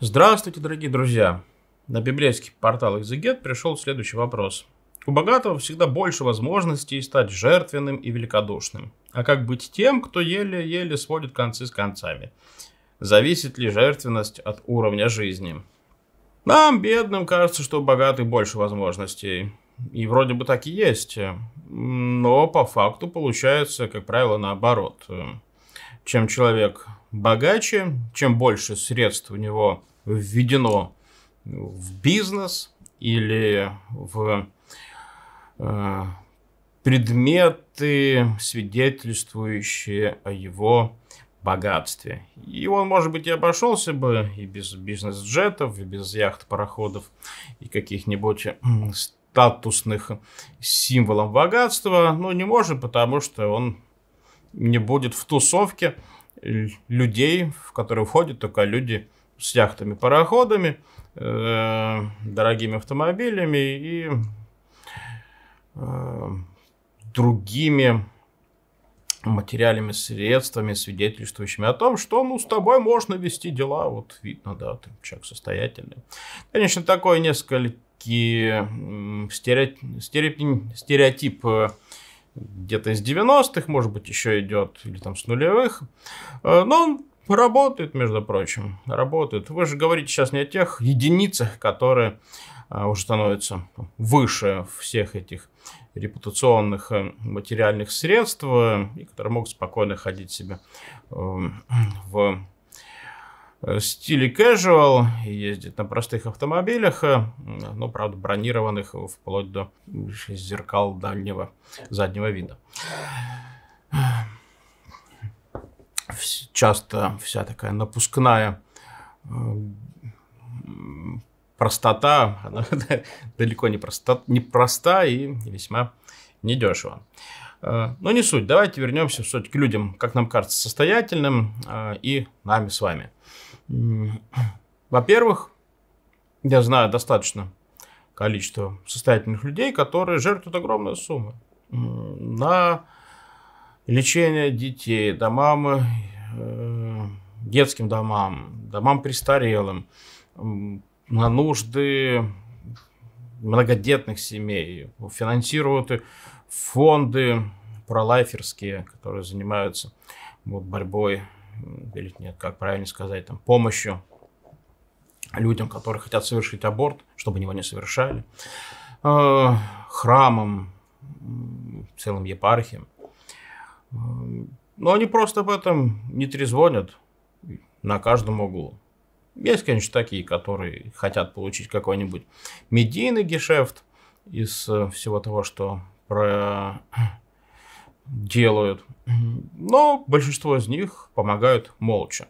Здравствуйте, дорогие друзья! На библейский портал Экзегет пришел следующий вопрос. У богатого всегда больше возможностей стать жертвенным и великодушным. А как быть тем, кто еле-еле сводит концы с концами? Зависит ли жертвенность от уровня жизни? Нам, бедным, кажется, что у богатых больше возможностей. И вроде бы так и есть. Но по факту получается, как правило, наоборот. Чем человек богаче, чем больше средств у него введено в бизнес или в э, предметы, свидетельствующие о его богатстве. И он, может быть, и обошелся бы и без бизнес-джетов, и без яхт, пароходов, и каких-нибудь статусных символов богатства, но не может, потому что он не будет в тусовке людей, в которые входят только люди с яхтами, пароходами, э, дорогими автомобилями и э, другими материальными средствами, свидетельствующими о том, что ну, с тобой можно вести дела, вот видно, да, ты человек состоятельный. Конечно, такой несколько стереотип, стереотип э, где-то из 90-х, может быть, еще идет, или там с нулевых. Э, но он работает, между прочим, работает. Вы же говорите сейчас не о тех единицах, которые э, уже становятся выше всех этих репутационных э, материальных средств, и которые могут спокойно ходить себе в Э, стиле casual, ездит на простых автомобилях, ну, правда, бронированных вплоть до зеркал дальнего заднего вида. Часто вся такая напускная э, простота, она далеко не проста, не проста и весьма недешево. Но не суть, давайте вернемся все-таки к людям, как нам кажется, состоятельным и нами с вами. Во-первых, я знаю достаточно количество состоятельных людей, которые жертвуют огромные суммы на лечение детей, домам, э, детским домам, домам престарелым, на нужды многодетных семей, финансируют фонды пролайферские, которые занимаются вот, борьбой или нет, как правильно сказать, там, помощью людям, которые хотят совершить аборт, чтобы его не совершали, э, храмом целым епархиям. Э, Но ну, они просто об этом не трезвонят на каждом углу. Есть, конечно, такие, которые хотят получить какой-нибудь медийный гешефт из э, всего того, что про делают. Но большинство из них помогают молча.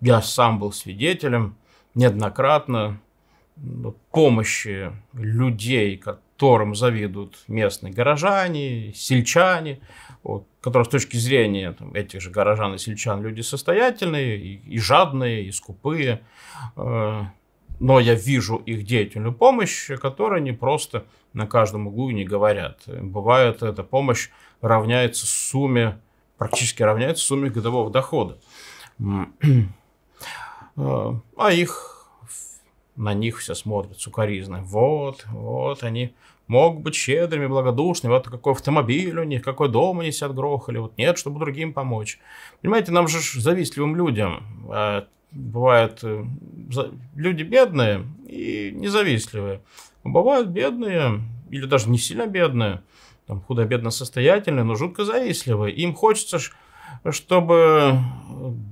Я сам был свидетелем неоднократно ну, помощи людей, которым завидуют местные горожане, сельчане, вот, которые с точки зрения там, этих же горожан и сельчан люди состоятельные, и, и жадные, и скупые. Э, но я вижу их деятельную помощь, которая они просто на каждом углу не говорят. Бывает, эта помощь равняется сумме, практически равняется сумме годового дохода. А их, на них все смотрят сукаризны. Вот, вот они могут быть щедрыми, благодушными, вот какой автомобиль у них, какой дом они себя отгрохали, вот нет, чтобы другим помочь. Понимаете, нам же завистливым людям а бывают э, люди бедные и независливые. Но бывают бедные, или даже не сильно бедные, там худо-бедно состоятельные, но жутко завистливые. Им хочется, чтобы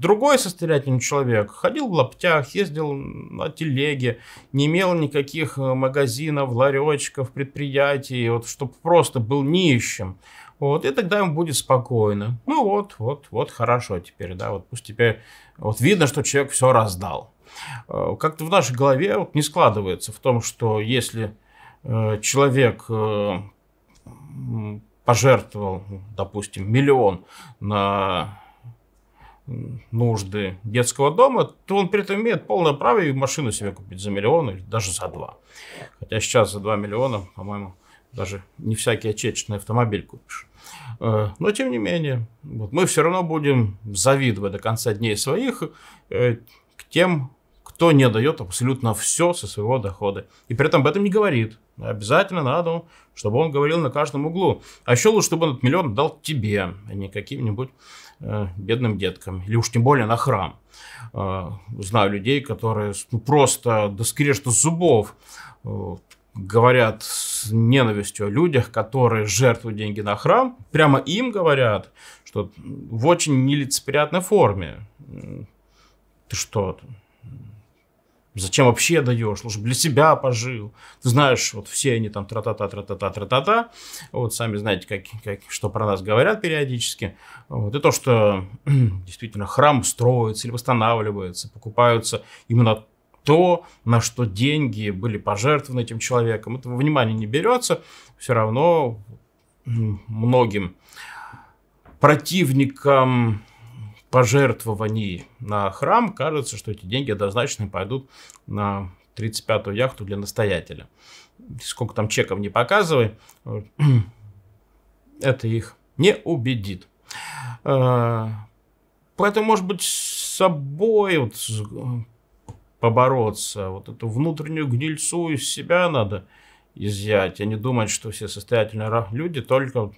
другой состоятельный человек ходил в лаптях, ездил на телеге, не имел никаких э, магазинов, ларечков, предприятий, вот, чтобы просто был нищим. Вот, и тогда ему будет спокойно. Ну вот, вот, вот, хорошо теперь, да, вот пусть теперь, вот видно, что человек все раздал. Э, как-то в нашей голове вот не складывается в том, что если э, человек э, пожертвовал, допустим, миллион на нужды детского дома, то он при этом имеет полное право и машину себе купить за миллион или даже за два. Хотя сейчас за два миллиона, по-моему, даже не всякий отечественный автомобиль купишь. Э, но, тем не менее, вот, мы все равно будем завидовать до конца дней своих э, к тем, кто не дает абсолютно все со своего дохода. И при этом об этом не говорит. Обязательно надо, чтобы он говорил на каждом углу. А еще лучше, чтобы он этот миллион дал тебе, а не каким-нибудь э, бедным деткам. Или уж тем более на храм. Э, знаю людей, которые ну, просто до скрежета зубов говорят с ненавистью о людях, которые жертвуют деньги на храм. Прямо им говорят, что в очень нелицеприятной форме. Ты что? Зачем вообще даешь? Лучше для себя пожил. Ты знаешь, вот все они там тра-та-та, тра-та-та, тра-та-та. Вот сами знаете, как, как, что про нас говорят периодически. Вот. И то, что действительно храм строится или восстанавливается, покупаются именно то, на что деньги были пожертвованы этим человеком. Этого внимание не берется, все равно многим противникам пожертвований на храм кажется, что эти деньги однозначно пойдут на 35-ю яхту для настоятеля. Сколько там чеков не показывай, это их не убедит. Э, поэтому, может быть, с собой вот, побороться. Вот эту внутреннюю гнильцу из себя надо изъять, а не думать, что все состоятельные люди только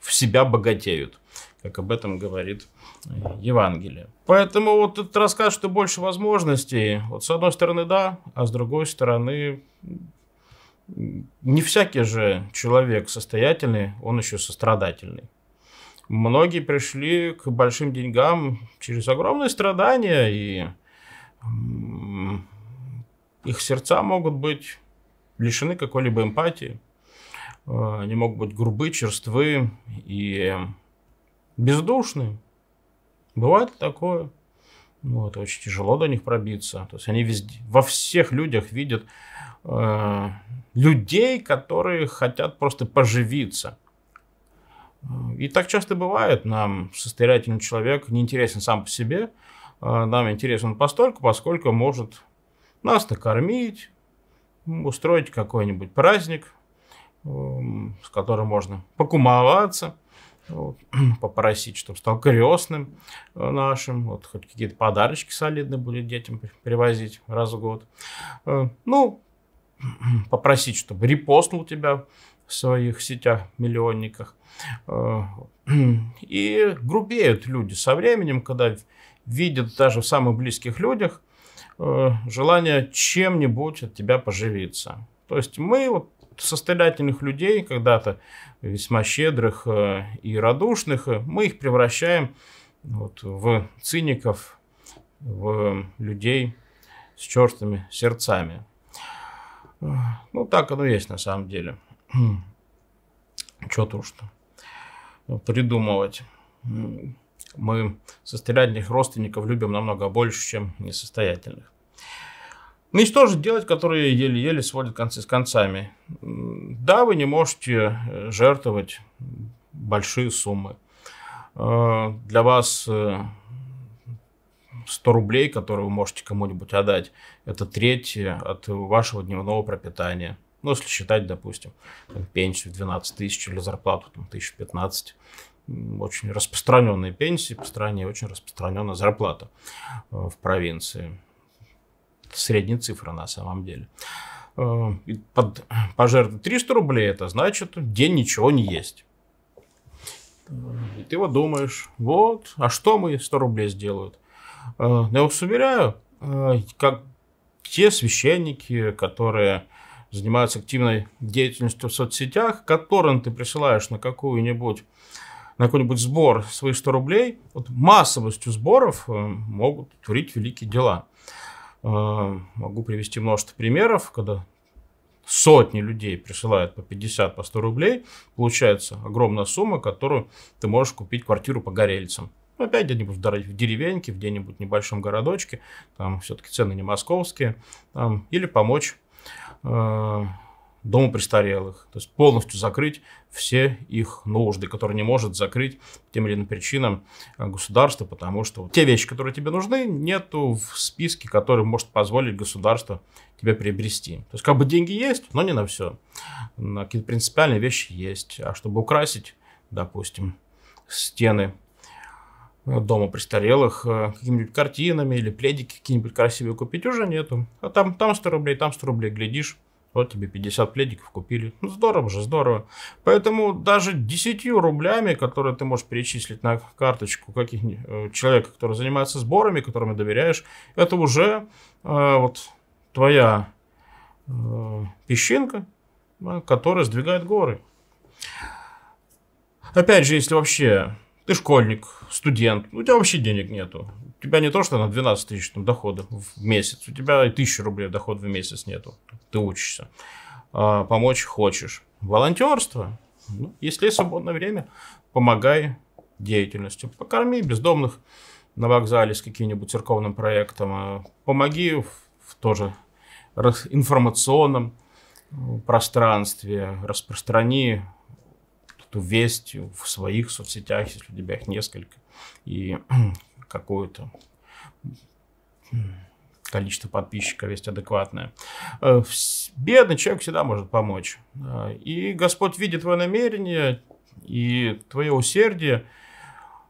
в себя богатеют, как об этом говорит э, Евангелие. Поэтому вот этот рассказ, что больше возможностей, вот с одной стороны да, а с другой стороны не всякий же человек состоятельный, он еще сострадательный. Многие пришли к большим деньгам через огромные страдания и их сердца могут быть лишены какой-либо эмпатии, э, они могут быть грубы, черствы и бездушны. Бывает такое. Вот, очень тяжело до них пробиться. То есть они везде, во всех людях видят э, людей, которые хотят просто поживиться. Э, и так часто бывает. Нам состоятельный человек неинтересен сам по себе – Э, нам интересен постольку, поскольку может нас накормить, устроить какой-нибудь праздник, эм, с которым можно покумоваться, вот, попросить, чтобы стал крестным э, нашим, вот хоть какие-то подарочки солидные будет детям привозить раз в год. Э, ну, попросить, чтобы репостнул тебя в своих сетях, миллионниках. И грубеют люди со временем, когда видят даже в самых близких людях э, желание чем-нибудь от тебя поживиться. То есть мы вот состоятельных людей, когда-то весьма щедрых э, и радушных, э, мы их превращаем вот в циников, в людей с чертыми сердцами. Ну, так оно есть на самом деле. Что тут что придумывать мы состоятельных родственников любим намного больше, чем несостоятельных. Ну и что же делать, которые еле-еле сводят концы с концами? Да, вы не можете э, жертвовать большие суммы. Э, для вас 100 э, рублей, которые вы можете кому-нибудь отдать, это треть от вашего дневного пропитания. Ну, если считать, допустим, пенсию 12 тысяч или зарплату там, 1015 очень распространенные пенсии по стране, очень распространенная зарплата э, в провинции. Средняя цифра на самом деле. Э, под пожертву 300 рублей, это значит, день ничего не есть. И ты вот думаешь, вот, а что мы 100 рублей сделают? Э, я вас уверяю, как те священники, которые занимаются активной деятельностью в соцсетях, которым ты присылаешь на какую-нибудь на какой-нибудь сбор свои 100 рублей, вот массовостью сборов э, могут творить великие дела. Э, могу привести множество примеров, когда сотни людей присылают по 50, по 100 рублей, получается огромная сумма, которую ты можешь купить квартиру по горельцам. Ну, опять где-нибудь в деревеньке, в где-нибудь небольшом городочке, там все-таки цены не московские, там, или помочь э, дома престарелых. То есть полностью закрыть все их нужды, которые не может закрыть тем или иным причинам э, государство, потому что те вещи, которые тебе нужны, нету в списке, который может позволить государство тебе приобрести. То есть как бы деньги есть, но не на все. На какие-то принципиальные вещи есть. А чтобы украсить, допустим, стены э, дома престарелых э, какими-нибудь картинами или пледики какие-нибудь красивые купить уже нету. А там, там 100 рублей, там 100 рублей, глядишь, вот тебе 50 пледиков купили. Ну, здорово же, здорово. Поэтому даже 10 рублями, которые ты можешь перечислить на карточку каких э, человека, который занимается сборами, которыми доверяешь, это уже э, вот твоя э, песчинка, э, которая сдвигает горы. Опять же, если вообще ты школьник, студент, у тебя вообще денег нету. У тебя не то, что на 12 тысяч там, дохода в месяц, у тебя и 1000 рублей доход в месяц нету. Ты учишься. А, помочь хочешь. Волонтерство. Ну, если есть свободное время, помогай деятельностью. Покорми бездомных на вокзале с каким-нибудь церковным проектом. А помоги в, в тоже информационном э, пространстве. Распространи эту весть в своих соцсетях, если у тебя их несколько, и какое-то количество подписчиков есть адекватное. Э, бедный человек всегда может помочь. Э, и Господь видит твое намерение и твое усердие,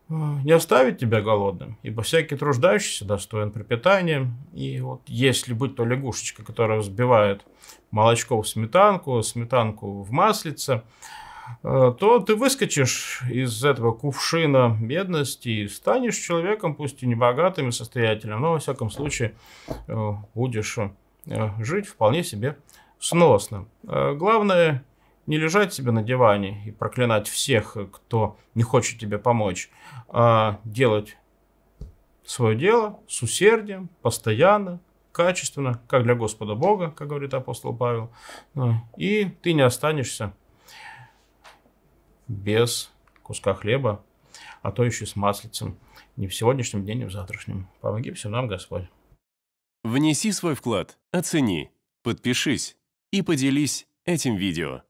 э, не оставить тебя голодным, ибо всякий труждающийся достоин пропитания. И вот если быть то лягушечка, которая взбивает молочко в сметанку, сметанку в маслице, Э, то ты выскочишь из этого кувшина бедности и станешь человеком, пусть и не богатым и состоятельным, но, во всяком случае, э, будешь э, жить вполне себе сносно. Главное не лежать себе на диване и проклинать всех, кто не хочет тебе помочь, а делать свое дело с усердием, постоянно, качественно, как для Господа Бога, как говорит апостол Павел, и ты не останешься без куска хлеба, а то еще с маслицем. Не в сегодняшнем дне, не а в завтрашнем. Помоги всем нам, Господь. Внеси свой вклад, оцени, подпишись и поделись этим видео.